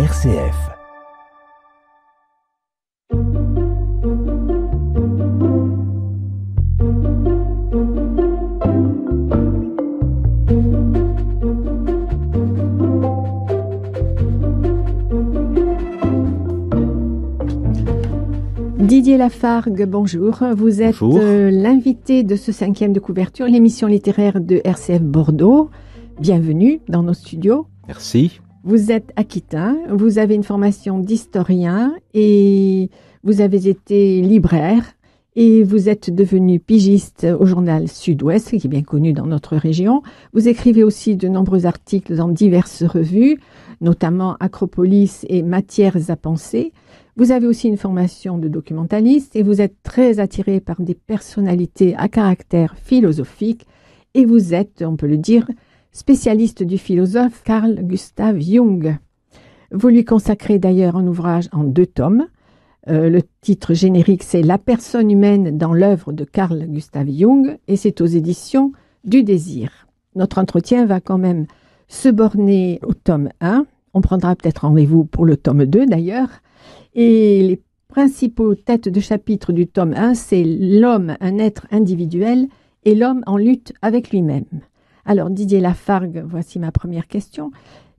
RCF. Didier Lafargue, bonjour. Vous êtes euh, l'invité de ce cinquième de couverture, l'émission littéraire de RCF Bordeaux. Bienvenue dans nos studios. Merci. Vous êtes aquitain, vous avez une formation d'historien et vous avez été libraire et vous êtes devenu pigiste au journal Sud-Ouest, qui est bien connu dans notre région. Vous écrivez aussi de nombreux articles dans diverses revues, notamment Acropolis et Matières à penser. Vous avez aussi une formation de documentaliste et vous êtes très attiré par des personnalités à caractère philosophique et vous êtes, on peut le dire, spécialiste du philosophe Carl Gustav Jung. Vous lui consacrez d'ailleurs un ouvrage en deux tomes. Euh, le titre générique, c'est La personne humaine dans l'œuvre de Carl Gustav Jung, et c'est aux éditions du désir. Notre entretien va quand même se borner au tome 1. On prendra peut-être rendez-vous pour le tome 2 d'ailleurs. Et les principaux têtes de chapitre du tome 1, c'est l'homme, un être individuel, et l'homme en lutte avec lui-même. Alors Didier Lafargue, voici ma première question.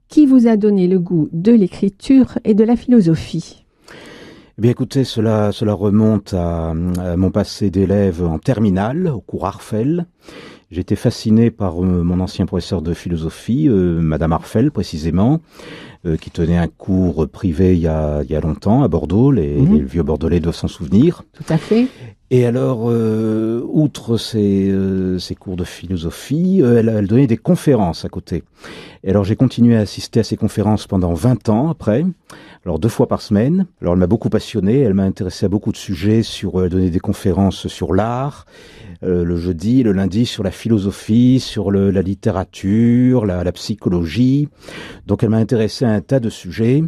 Qui vous a donné le goût de l'écriture et de la philosophie eh bien, écoutez, cela, cela remonte à, mon passé d'élève en terminale, au cours Arfel. J'étais fasciné par euh, mon ancien professeur de philosophie, euh, Madame Arfel précisément, euh, qui tenait un cours privé il y a, longtemps à Bordeaux. Les, mhm. les vieux Bordelais doivent s'en souvenir. Tout à fait. Et alors, euh, outre ses, euh, cours de philosophie, euh, elle, donnait des conférences à côté. Et alors, j'ai continué à assister à ces conférences pendant 20 ans après, alors deux fois par semaine. Alors, elle m'a beaucoup passionné, elle m'a intéressé à beaucoup de sujets, sur, elle donnait des conférences sur l'art, le jeudi, le lundi sur la philosophie, sur la littérature, la, la psychologie. Donc, elle m'a intéressé à un tas de sujets.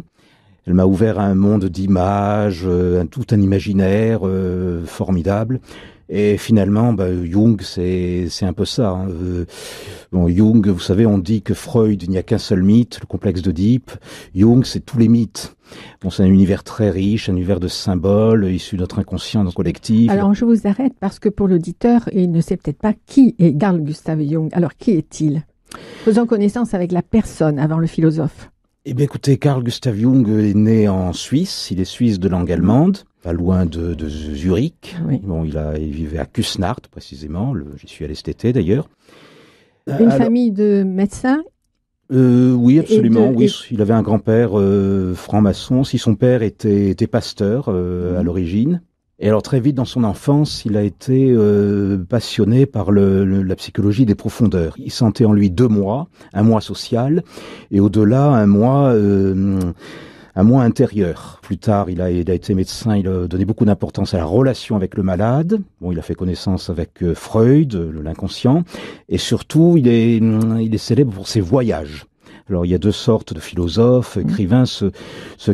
Elle m'a ouvert un monde d'images, euh, un, tout un imaginaire euh, formidable. Et finalement, bah, Jung, c'est un peu ça. Hein. Euh, bon, Jung, vous savez, on dit que Freud, il n'y a qu'un seul mythe, le complexe d'Oedipe. Jung, c'est tous les mythes. Bon, c'est un univers très riche, un univers de symboles issus de notre inconscient, de notre collectif. Alors, je vous arrête parce que pour l'auditeur, il ne sait peut-être pas qui est Carl Gustav Jung. Alors, qui est-il Faisons connaissance avec la personne avant le philosophe. Eh bien écoutez, Carl Gustav Jung est né en Suisse, il est suisse de langue allemande, pas loin de, Zurich. Bon, il, a, il vivait à Kusnacht précisément, j'y suis allé cet été d'ailleurs. Euh, Une famille de médecins euh, oui, absolument. oui, il avait un grand-père euh, franc-maçon. Si son père était, pasteur mhm. à l'origine, et alors très vite dans son enfance, il a été euh, passionné par la psychologie des profondeurs. Il sentait en lui deux mois, un mois social et au-delà un mois euh, un mois intérieur. Plus tard, il a, été médecin, il a donné beaucoup d'importance à la relation avec le malade. Bon, il a fait connaissance avec euh, Freud, l'inconscient, et surtout, il il est célèbre pour ses voyages. Alors il y a deux sortes de philosophes, mm. écrivains, ceux,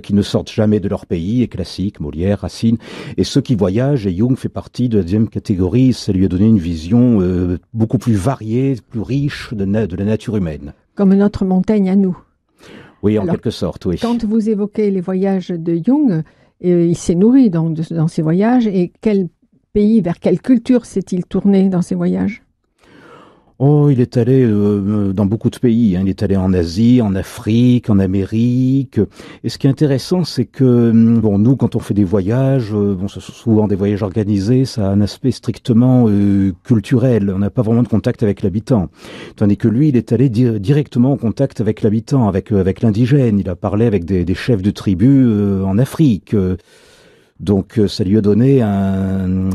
qui ne sortent jamais de leur pays, et classiques, Molière, Racine, et ceux qui voyagent, et Jung fait partie de la deuxième catégorie, ça lui a donné une vision euh, beaucoup plus variée, plus riche de, la nature humaine. Comme notre montagne à nous. Oui, en quelque sorte, oui. Quand vous évoquez les voyages de Jung, euh, il s'est nourri dans, dans ses voyages, et quel pays, vers quelle culture s'est-il tourné dans ses voyages Oh, il est allé euh, euh, dans beaucoup de pays. Hein. Il est allé en Asie, en Afrique, en Amérique. Et ce qui est intéressant, c'est que hum, bon, nous, quand on fait des voyages, euh, bon, ce sont souvent des voyages organisés, ça a un aspect strictement culturel. On n'a pas vraiment de contact avec l'habitant. Tandis que lui, il est allé directement en contact avec l'habitant, avec avec l'indigène. Il a parlé avec des, des chefs de tribus en Afrique. Donc ça lui a donné un,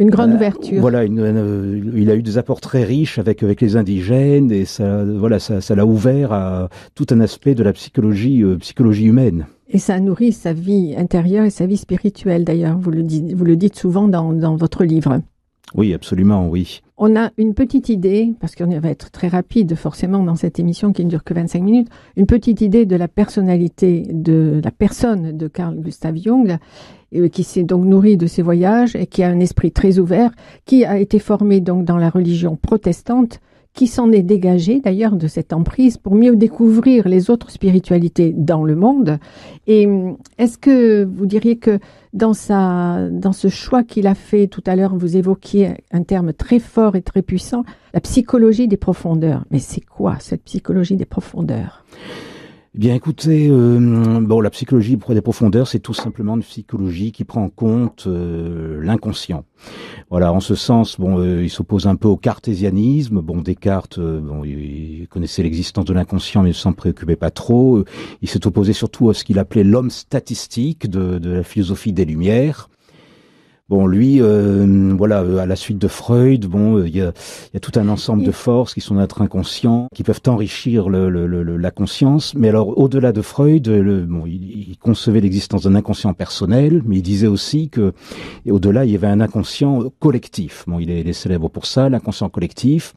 une grande euh, ouverture. Voilà, euh, il a eu des apports très riches avec, avec les indigènes et ça, voilà, ça, l'a ouvert à tout un aspect de la psychologie, euh, psychologie humaine. Et ça nourrit sa vie intérieure et sa vie spirituelle, d'ailleurs. Vous le, dites, vous le dites souvent dans votre livre. Oui, absolument, oui on a une petite idée, parce qu'on va être très rapide forcément dans cette émission qui ne dure que 25 minutes, une petite idée de la personnalité de la personne de Carl Gustav Jung, euh, qui s'est donc nourri de ses voyages et qui a un esprit très ouvert, qui a été formé donc dans la religion protestante, qui s'en est dégagé d'ailleurs de cette emprise pour mieux découvrir les autres spiritualités dans le monde. Et hum, est-ce que vous diriez que dans, sa, dans ce choix qu'il a fait tout à l'heure, vous évoquiez un terme très fort et très puissant, la psychologie des profondeurs. Mais c'est quoi cette psychologie des profondeurs eh bien, écoutez, euh, bon, la psychologie pour des profondeurs, c'est tout simplement une psychologie qui prend en compte euh, l'inconscient. Voilà, en ce sens, bon, euh, il s'oppose un peu au cartésianisme. Bon, Descartes, bon, il connaissait l'existence de l'inconscient, mais il s'en préoccupait pas trop. Il s'est opposé surtout à ce qu'il appelait l'homme statistique de la philosophie des Lumières. Bon, lui, euh, voilà, euh, à la suite de Freud, bon, euh, il y, a, tout un ensemble de forces qui sont notre inconscient, qui peuvent enrichir la conscience. Mais alors, au-delà de Freud, bon, il, concevait l'existence d'un inconscient personnel, mais il disait aussi que, au-delà, il y avait un inconscient collectif. Bon, il est, il est célèbre pour ça, l'inconscient collectif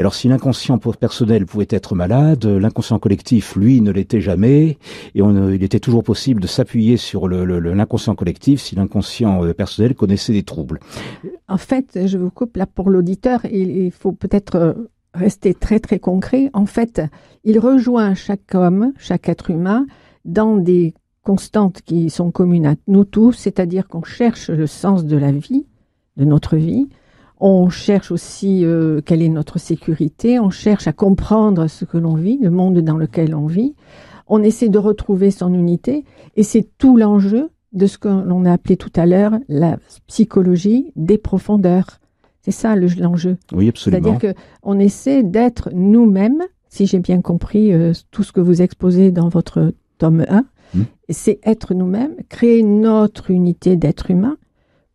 alors si l'inconscient personnel pouvait être malade, l'inconscient collectif, lui, ne l'était jamais, et il était toujours possible de s'appuyer sur l'inconscient collectif si l'inconscient euh, personnel connaissait des troubles. En fait, je vous coupe là pour l'auditeur, il faut peut-être euh, rester très très concret. En fait, il rejoint chaque homme, chaque être humain, dans des constantes qui sont communes à nous tous, c'est-à-dire qu'on cherche le sens de la vie, de notre vie, on cherche aussi euh, quelle est notre sécurité, on cherche à comprendre ce que l'on vit, le monde dans lequel on vit, on essaie de retrouver son unité, et c'est tout l'enjeu de ce que l'on a appelé tout à l'heure la psychologie des profondeurs. C'est ça l'enjeu. oui, absolument. C'est-à-dire qu'on essaie d'être nous-mêmes, si j'ai bien compris euh, tout ce que vous exposez dans votre tome 1, mmh. c'est être nous-mêmes, créer notre unité d'être humain,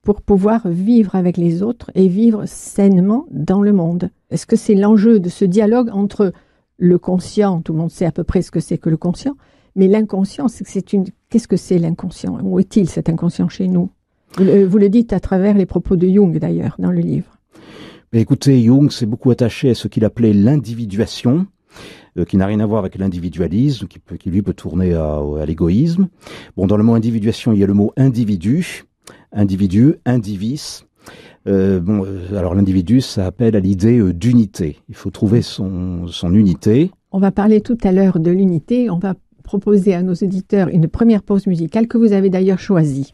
pour pouvoir vivre avec les autres et vivre sainement dans le monde. Est-ce que c'est l'enjeu de ce dialogue entre le conscient, tout le monde sait à peu près ce que c'est que le conscient, mais l'inconscient, Qu'est-ce que c'est l'inconscient Où est-il cet inconscient chez nous vous le, dites à travers les propos de Jung d'ailleurs dans le livre. Mais écoutez, Jung s'est beaucoup attaché à ce qu'il appelait l'individuation, euh, qui n'a rien à voir avec l'individualisme, qui, lui peut tourner à, l'égoïsme. Bon, dans le mot individuation, il y a le mot individu individu, indivis. Euh, bon, euh, alors l'individu, ça appelle à l'idée euh, d'unité. Il faut trouver son, son unité. On va parler tout à l'heure de l'unité. On va proposer à nos auditeurs une première pause musicale que vous avez d'ailleurs choisie.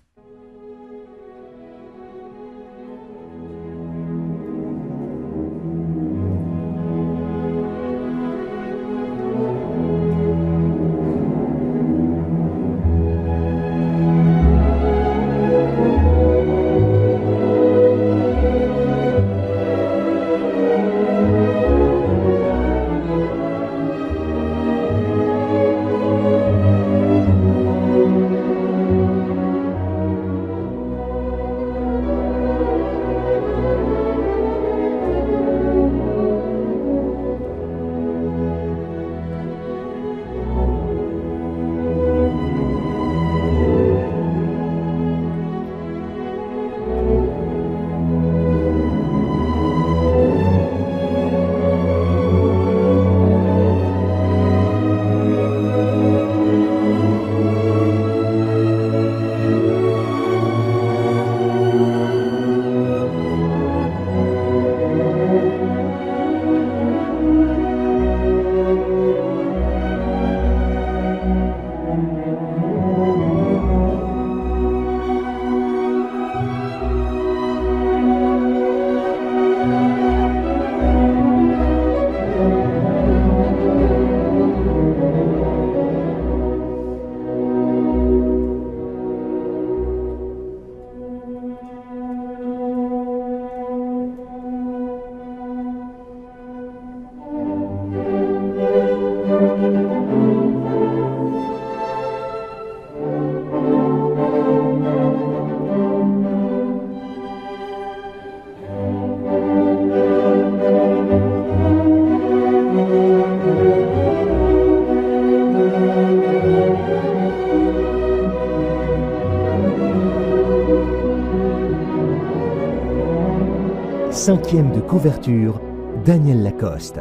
Cinquième de couverture, Daniel Lacoste.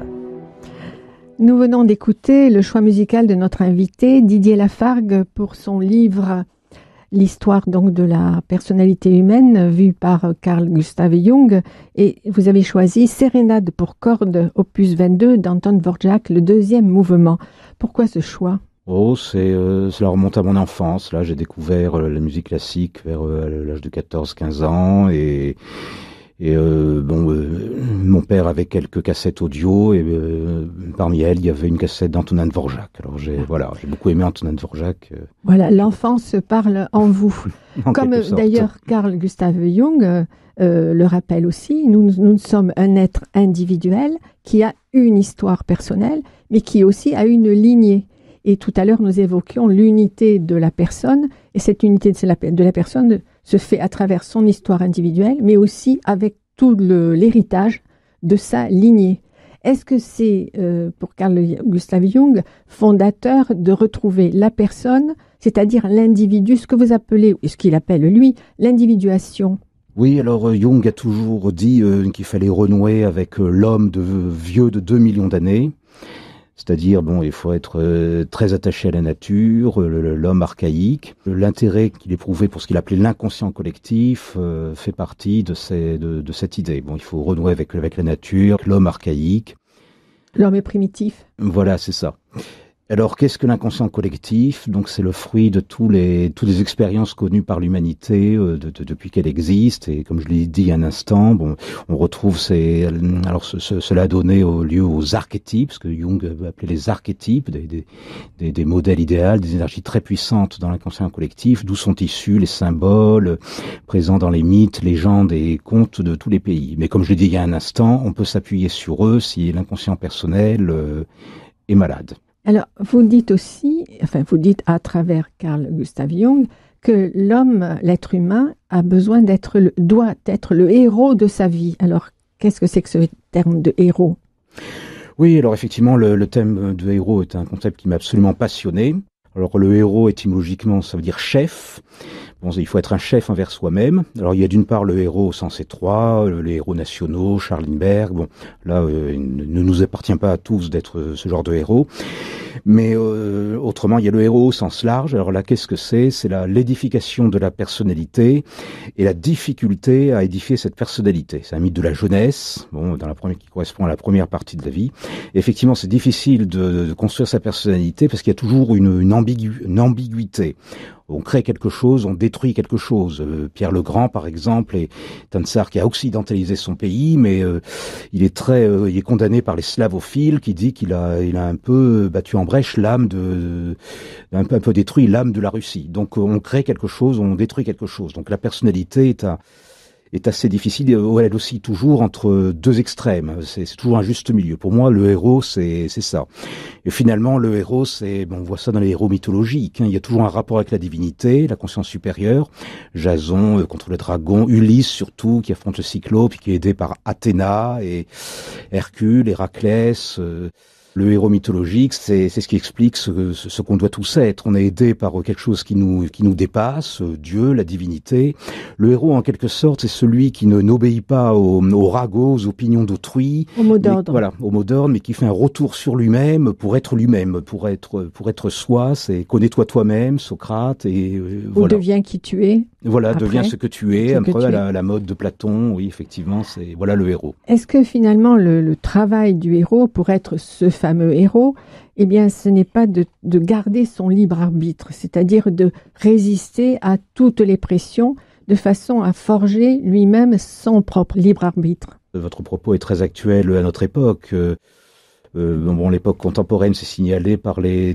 Nous venons d'écouter le choix musical de notre invité Didier Lafargue pour son livre L'histoire donc de la personnalité humaine vue par Carl Gustav Jung et vous avez choisi Sérénade pour cordes opus 22 d'Anton Dvorak, le deuxième mouvement. Pourquoi ce choix Oh, c'est euh, cela remonte à mon enfance. Là, j'ai découvert euh, la musique classique vers euh, l'âge de 14-15 ans et et euh, bon, euh, mon père avait quelques cassettes audio et euh, parmi elles, il y avait une cassette d'Antonin Dvorak. Alors j'ai voilà, j'ai beaucoup aimé Antonin Dvorak. Voilà, l'enfance parle en vous. Comme d'ailleurs Carl Gustav Jung le rappelle aussi, nous, nous sommes un être individuel qui a une histoire personnelle, mais qui aussi a une lignée. Et tout à l'heure, nous évoquions l'unité de la personne, et cette unité la, de la personne se fait à travers son histoire individuelle, mais aussi avec tout l'héritage de sa lignée. Est-ce que c'est, euh, pour Carl Gustav Jung, fondateur de retrouver la personne, c'est-à-dire l'individu, ce que vous appelez, ce qu'il appelle lui, l'individuation oui, alors euh, Jung a toujours dit euh, qu'il fallait renouer avec l'homme de vieux de 2 millions d'années. C'est-à-dire, bon, il faut être euh, très attaché à la nature, euh, l'homme archaïque. L'intérêt qu'il éprouvait pour ce qu'il appelait l'inconscient collectif euh, fait partie de, cette idée. Bon, il faut renouer avec, avec la nature, l'homme archaïque. L'homme est primitif. Voilà, c'est ça. Alors, qu'est-ce que l'inconscient collectif Donc, c'est le fruit de tous les, toutes les expériences connues par l'humanité euh, depuis qu'elle existe. Et comme je l'ai dit un instant, bon, on retrouve ces, alors cela donné au lieu aux archétypes, ce que Jung appelait les archétypes, des, des, modèles idéaux, des énergies très puissantes dans l'inconscient collectif, d'où sont issus les symboles euh, présents dans les mythes, légendes et contes de tous les pays. Mais comme je l'ai dit il y a un instant, on peut s'appuyer sur eux si l'inconscient personnel euh, est malade. Alors, vous dites aussi, enfin, vous dites à travers Carl Gustav Jung, que l'homme, l'être humain, a besoin d'être, doit être le héros de sa vie. Alors, qu'est-ce que c'est que ce terme de héros Oui, alors effectivement, le, le, thème de héros est un concept qui m'a absolument passionné. Alors, le héros, étymologiquement, ça veut dire chef. Bon, il faut être un chef envers soi-même. Alors il y a d'une part le héros au sens étroit, euh, les héros nationaux, Charles Bon, là, euh, il ne nous appartient pas à tous d'être euh, ce genre de héros. Mais autrement, il y a le héros au sens large. Alors là, qu'est-ce que c'est C'est l'édification de la personnalité et la difficulté à édifier cette personnalité. C'est un mythe de la jeunesse, bon, dans la première, qui correspond à la première partie de la vie. effectivement, c'est difficile de, construire sa personnalité parce qu'il y a toujours une, ambigu, une ambiguïté on crée quelque chose, on détruit quelque chose. Euh, Pierre le Grand, par exemple, est un qui a occidentalisé son pays, mais euh, il est très, euh, il est condamné par les slavophiles qui dit qu'il a, il a un peu battu en brèche l'âme de, un peu, un peu détruit l'âme de la Russie. Donc on crée quelque chose, on détruit quelque chose. Donc la personnalité est un est assez difficile, euh, elle aussi toujours entre euh, deux extrêmes. C'est toujours un juste milieu. Pour moi, le héros, c'est ça. Et finalement, le héros, c'est, on voit ça dans les héros mythologiques. Hein. Il y a toujours un rapport avec la divinité, la conscience supérieure. Jason euh, contre le dragon, Ulysse surtout, qui affronte le cyclope, qui est aidé par Athéna et Hercule, Héraclès. Le héros mythologique, c'est ce qui explique ce, qu'on doit tous être. On est aidé par quelque chose qui nous, qui nous dépasse, euh, Dieu, la divinité. Le héros, en quelque sorte, c'est celui qui ne n'obéit pas aux, ragots, aux opinions d'autrui. Au mot d'ordre. Voilà, au mot d'ordre, mais qui fait un retour sur lui-même pour être lui-même, pour être, pour être soi. C'est connais-toi toi-même, Socrate, et euh, voilà. Ou deviens qui tu es. Voilà, deviens ce que tu es, un peu à la, mode de Platon. Oui, effectivement, c'est voilà le héros. Est-ce que finalement le, le travail du héros pour être ce fameux héros, eh bien, ce n'est pas de, garder son libre arbitre, c'est-à-dire de résister à toutes les pressions de façon à forger lui-même son propre libre arbitre. Votre propos est très actuel à notre époque. Euh, euh, bon, l'époque contemporaine, s'est signalée par des,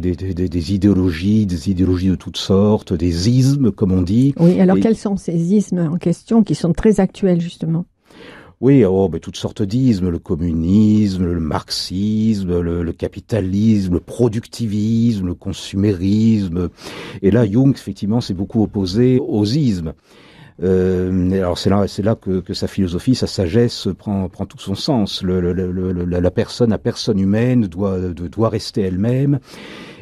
idéologies, des idéologies de toutes sortes, des ismes, comme on dit. Oui, alors quels sont ces ismes en question qui sont très actuels, justement oui, oh, toutes sortes d'ismes, le communisme, le marxisme, le, le, capitalisme, le productivisme, le consumérisme. Et là, Jung, effectivement, s'est beaucoup opposé aux ismes. Euh, alors c'est là, c'est là que, sa philosophie, sa sagesse prend, prend tout son sens. la personne, à personne humaine doit, doit rester elle-même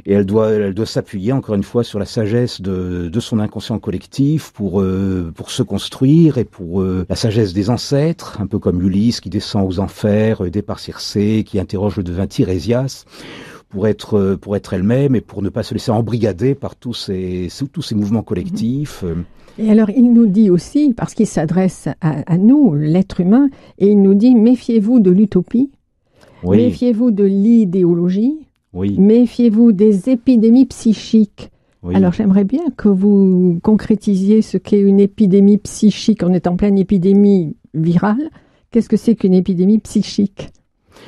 et elle doit, elle doit s'appuyer encore une fois sur la sagesse de, son inconscient collectif pour, euh, pour se construire et pour euh, la sagesse des ancêtres, un peu comme Ulysse qui descend aux enfers, et départ Circé, qui interroge le devin Tirésias pour être, euh, pour être elle-même et pour ne pas se laisser embrigader par tous ces, tous ces mouvements collectifs. Euh. Et alors, il nous dit aussi, parce qu'il s'adresse à, nous, l'être humain, et il nous dit méfiez-vous de l'utopie, méfiez-vous de l'idéologie, oui. méfiez-vous des épidémies psychiques. Alors j'aimerais bien que vous concrétisiez ce qu'est une épidémie psychique. On est en pleine épidémie virale. Qu'est-ce que c'est qu'une épidémie psychique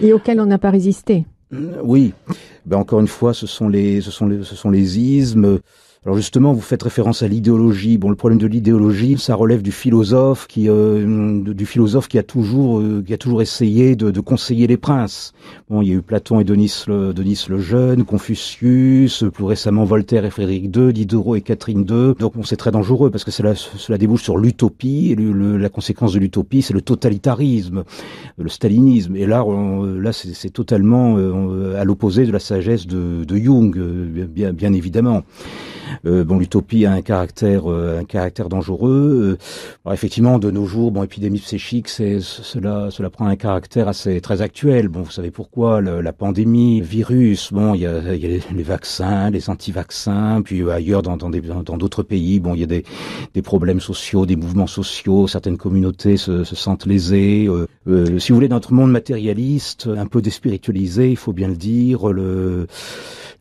et auquel on n'a pas résisté Oui ben encore une fois, ce sont les, ce sont les, ce sont les ismes, alors justement, vous faites référence à l'idéologie. Bon, le problème de l'idéologie, ça relève du philosophe qui, euh, du philosophe qui a toujours, euh, qui a toujours essayé de, conseiller les princes. Bon, il y a eu Platon et Denis le, Denis le Jeune, Confucius, plus récemment Voltaire et Frédéric II, Diderot et Catherine II. Donc, bon, c'est très dangereux parce que cela, cela débouche sur l'utopie. Et la conséquence de l'utopie, c'est le totalitarisme, le stalinisme. Et là, là, c'est totalement euh, à l'opposé de la sagesse de, de Jung, bien, bien évidemment. Euh, bon, l'utopie a un caractère, euh, un caractère dangereux. Euh, effectivement, de nos jours, bon, épidémie psychique, c'est cela, cela prend un caractère assez très actuel. Bon, vous savez pourquoi la pandémie, le virus. Bon, il y a, y a les, vaccins, les anti-vaccins, puis ailleurs dans dans d'autres pays. Bon, il y a des, des problèmes sociaux, des mouvements sociaux. Certaines communautés se, se sentent lésées. Euh, si vous voulez, notre monde matérialiste, un peu déspiritualisé, il faut bien le dire, le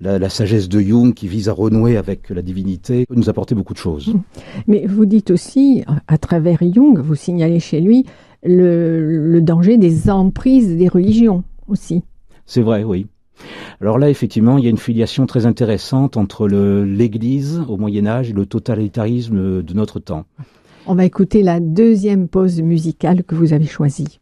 la, sagesse de Jung qui vise à renouer avec la divinité, peut nous apporter beaucoup de choses. Mm. Mais vous dites aussi, à travers Jung, vous signalez chez lui le, le danger des emprises des religions aussi. C'est vrai, oui. Alors là, effectivement, il y a une filiation très intéressante entre l'Église au Moyen Âge et le totalitarisme de notre temps. On va écouter la deuxième pause musicale que vous avez choisie.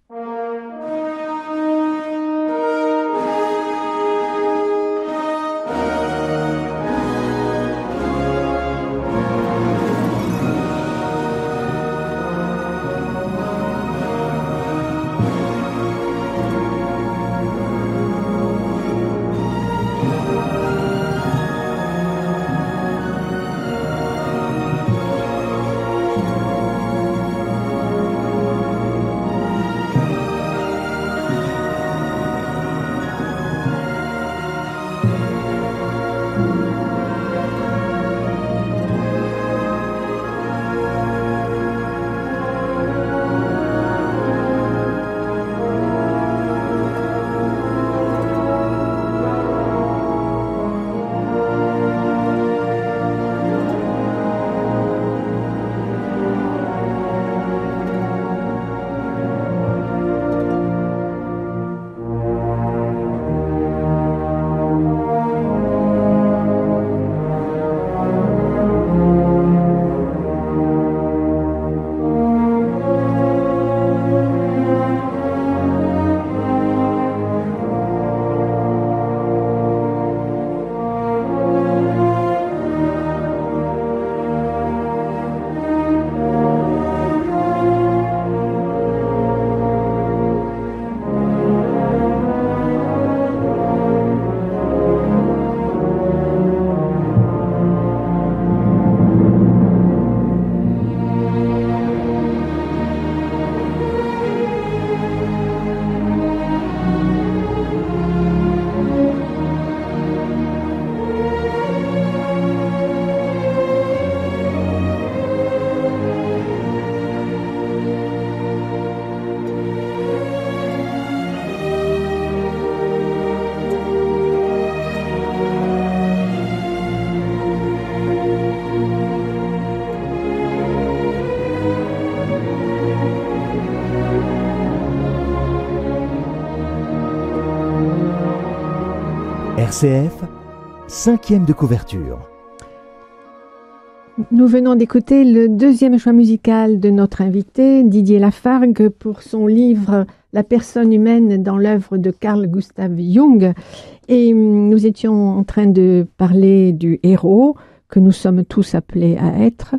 RCF, cinquième de couverture. Nous venons d'écouter le deuxième choix musical de notre invité, Didier Lafargue, pour son livre La personne humaine dans l'œuvre de Carl Gustav Jung. Et hum, nous étions en train de parler du héros que nous sommes tous appelés à être,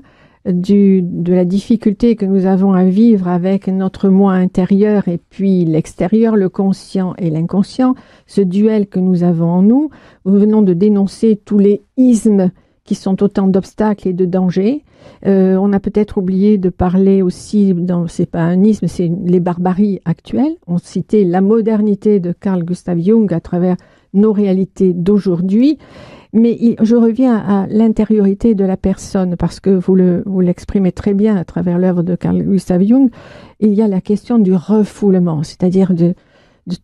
du, de la difficulté que nous avons à vivre avec notre moi intérieur et puis l'extérieur, le conscient et l'inconscient, ce duel que nous avons en nous. Nous venons de dénoncer tous les ismes qui sont autant d'obstacles et de dangers. Euh, on a peut-être oublié de parler aussi, c'est pas un isme, c'est les barbaries actuelles. On citait la modernité de Carl Gustav Jung à travers nos réalités d'aujourd'hui. Mais je reviens à l'intériorité de la personne, parce que vous, l'exprimez très bien à travers l'œuvre de Carl Gustav Jung. Il y a la question du refoulement, c'est-à-dire de,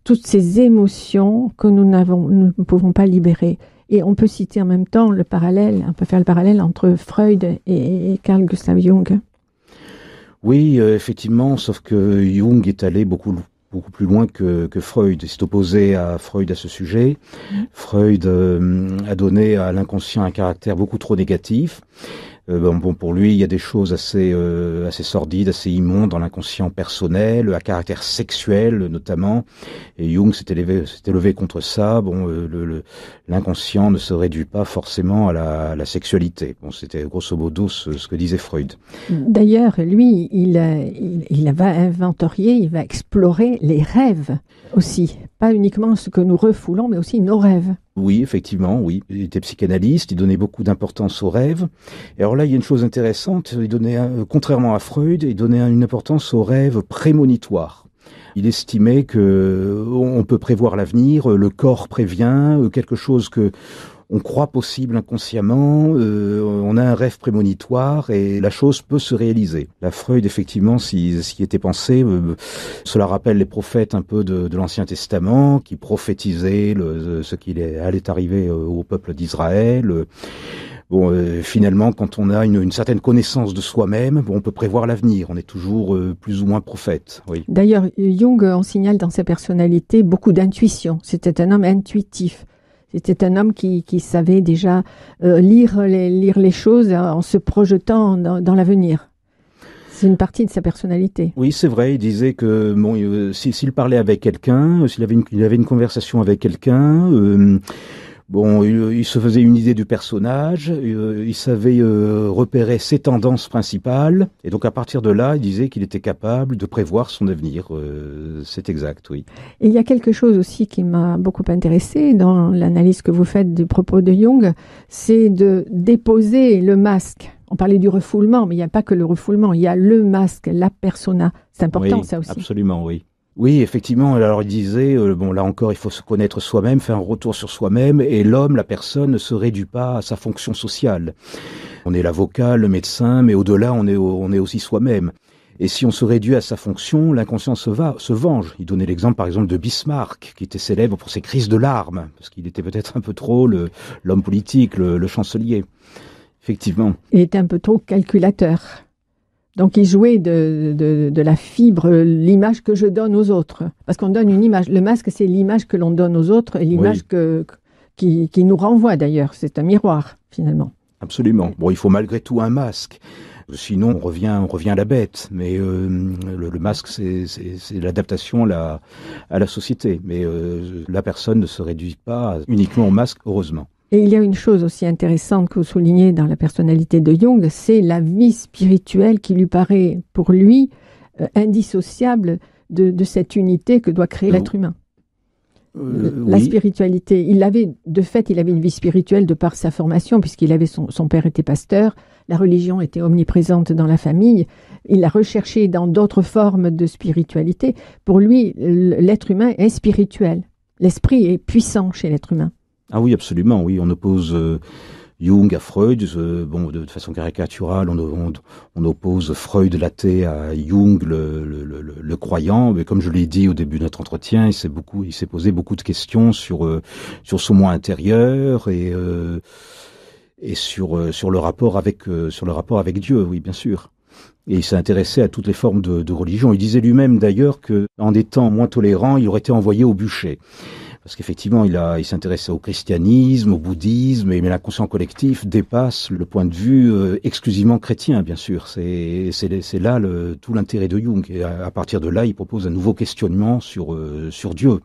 toutes ces émotions que nous, n'avons, ne pouvons pas libérer. Et on peut citer en même temps le parallèle, on peut faire le parallèle entre Freud et, Carl Gustav Jung. Oui, euh, effectivement, sauf que Jung est allé beaucoup beaucoup plus loin que, Freud. s'est opposé à Freud à ce sujet. Mm-hmm. Freud euh, a donné à l'inconscient un caractère beaucoup trop négatif. Euh, ben, bon, pour lui, il y a des choses assez, euh, assez sordides, assez immondes dans l'inconscient personnel, à caractère sexuel notamment. Et Jung s'était levé, s'était levé contre ça. Bon, euh, le, l'inconscient ne se réduit pas forcément à la, sexualité. Bon, c'était grosso modo ce, ce, que disait Freud. D'ailleurs, lui, il, il, il va inventorier, il va explorer les rêves aussi, pas uniquement ce que nous refoulons, mais aussi nos rêves. Oui, effectivement, oui. Il était psychanalyste, il donnait beaucoup d'importance aux rêves. Et alors là, il y a une chose intéressante, il donnait, euh, contrairement à Freud, il donnait une importance aux rêves prémonitoires. Il estimait que euh, on peut prévoir l'avenir, euh, le corps prévient, quelque chose que on croit possible inconsciemment, euh, on a un rêve prémonitoire et la chose peut se réaliser. La Freud, effectivement, s'y si était pensé, euh, cela rappelle les prophètes un peu de, l'Ancien Testament qui prophétisaient le, euh, ce qui allait arriver au peuple d'Israël. Bon, finalement, quand on a une, certaine connaissance de soi-même, on peut prévoir l'avenir. On est toujours plus ou moins prophète. D'ailleurs, Jung, en signale dans sa personnalité beaucoup d'intuition. C'était un homme intuitif. C'était un homme qui, savait déjà euh, lire, les, choses en se projetant dans, l'avenir. C'est une partie de sa personnalité. Oui, c'est vrai. Il disait que bon, euh, s'il parlait avec quelqu'un, euh, s'il avait, une, conversation avec quelqu'un, Bon, il, se faisait une idée du personnage, euh, il, savait euh, repérer ses tendances principales, et donc à partir de là, il disait qu'il était capable de prévoir son avenir. Euh, c'est exact, oui. il y a quelque chose aussi qui m'a beaucoup intéressé dans l'analyse que vous faites du propos de Jung, c'est de déposer le masque. On parlait du refoulement, mais il n'y a pas que le refoulement, il y a le masque, la persona. C'est important ça aussi. Absolument, oui. Oui, effectivement. Alors il disait, euh, bon là encore, il faut se connaître soi-même, faire un retour sur soi-même, et l'homme, la personne, ne se réduit pas à sa fonction sociale. On est l'avocat, le médecin, mais au-delà, on est, on est aussi soi-même. Et si on se réduit à sa fonction, l'inconscient se, va, se venge. Il donnait l'exemple, par exemple, de Bismarck, qui était célèbre pour ses crises de larmes, parce qu'il était peut-être un peu trop le l'homme politique, le, le chancelier. Effectivement. Il était un peu trop calculateur. Donc, il jouait de, la fibre, l'image que je donne aux autres. Parce qu'on donne une image. Le masque, c'est l'image que l'on donne aux autres et l'image qui, nous renvoie d'ailleurs. C'est un miroir, finalement. Absolument. Bon, il faut malgré tout un masque. Sinon, on revient, on revient à la bête. Mais euh, le, masque, c'est l'adaptation à la société. Mais euh, la personne ne se réduit pas uniquement au masque, heureusement. Et il y a une chose aussi intéressante que vous soulignez dans la personnalité de Jung, c'est la vie spirituelle qui lui paraît, pour lui, euh, indissociable de, cette unité que doit créer l'être humain. Euh, la spiritualité. Il avait, de fait, il avait une vie spirituelle de par sa formation, puisqu'il avait son, son, père était pasteur, la religion était omniprésente dans la famille. Il a recherché dans d'autres formes de spiritualité. Pour lui, l'être humain est spirituel. L'esprit est puissant chez l'être humain. Ah oui, absolument, oui. On oppose euh, Jung à Freud. Euh, bon, de, façon caricaturale, on, on, oppose Freud l'athée à Jung le, le, le, croyant. Mais comme je l'ai dit au début de notre entretien, il s'est beaucoup, il s'est posé beaucoup de questions sur euh, sur son moi intérieur et et sur sur le rapport avec sur le rapport avec Dieu. Oui, bien sûr. Et il s'est intéressé à toutes les formes de, de religion. Il disait lui-même d'ailleurs que, en étant moins tolérant, il aurait été envoyé au bûcher parce qu'effectivement, il, s'intéressait au christianisme, au bouddhisme, et, mais l'inconscient collective dépasse le point de vue euh, exclusivement chrétien, bien sûr. C'est, là tout l'intérêt de Jung. Et à, partir de là, il propose un nouveau questionnement sur, euh, Dieu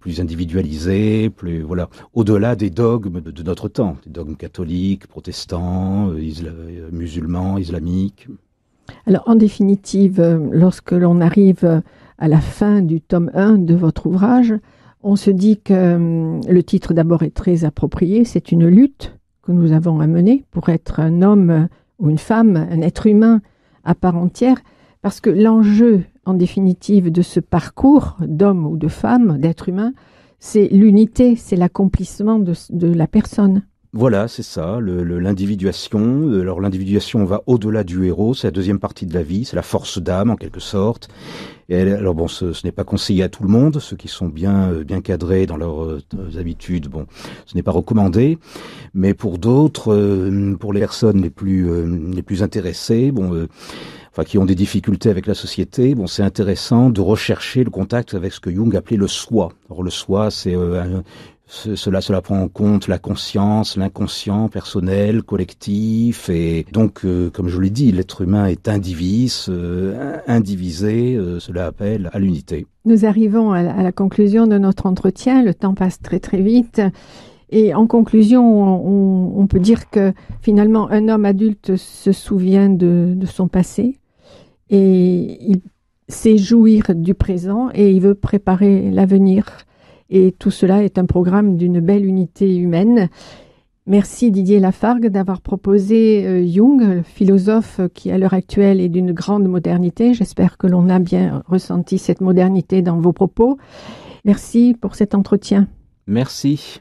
plus individualisé, plus voilà, au-delà des dogmes de, notre temps, des dogmes catholiques, protestants, euh, musulmans, islamiques. Alors en définitive, lorsque l'on arrive à la fin du tome 1 de votre ouvrage, on se dit que hum, le titre d'abord est très approprié, c'est une lutte que nous avons à mener pour être un homme ou une femme, un être humain à part entière, parce que l'enjeu en définitive de ce parcours d'homme ou de femme, d'être humain, c'est l'unité, c'est l'accomplissement de, de la personne. Voilà, c'est ça, l'individuation. Euh, alors l'individuation va au-delà du héros, c'est la deuxième partie de la vie, c'est la force d'âme en quelque sorte. Et elle, alors bon, ce, n'est pas conseillé à tout le monde, ceux qui sont bien euh, bien cadrés dans leurs, euh, habitudes, bon, ce n'est pas recommandé. Mais pour d'autres, pour les personnes les plus les plus intéressées, bon enfin qui ont des difficultés avec la société, bon, c'est intéressant de rechercher le contact avec ce que Jung appelait le soi. Or, le soi, c'est euh, cela, cela prend en compte la conscience, l'inconscient personnel, collectif, et donc, euh, comme je l'ai dit, l'être humain est indivis, euh, indivisé, cela appelle à l'unité. Nous arrivons à la conclusion de notre entretien, le temps passe très très vite, et en conclusion, on, on peut dire que finalement, un homme adulte se souvient de, de son passé, et il sait jouir du présent et il veut préparer l'avenir. Et tout cela est un programme d'une belle unité humaine. Merci Didier Lafargue d'avoir proposé euh, Jung, philosophe qui à l'heure actuelle est d'une grande modernité. J'espère que l'on a bien ressenti cette modernité dans vos propos. Merci pour cet entretien. Merci.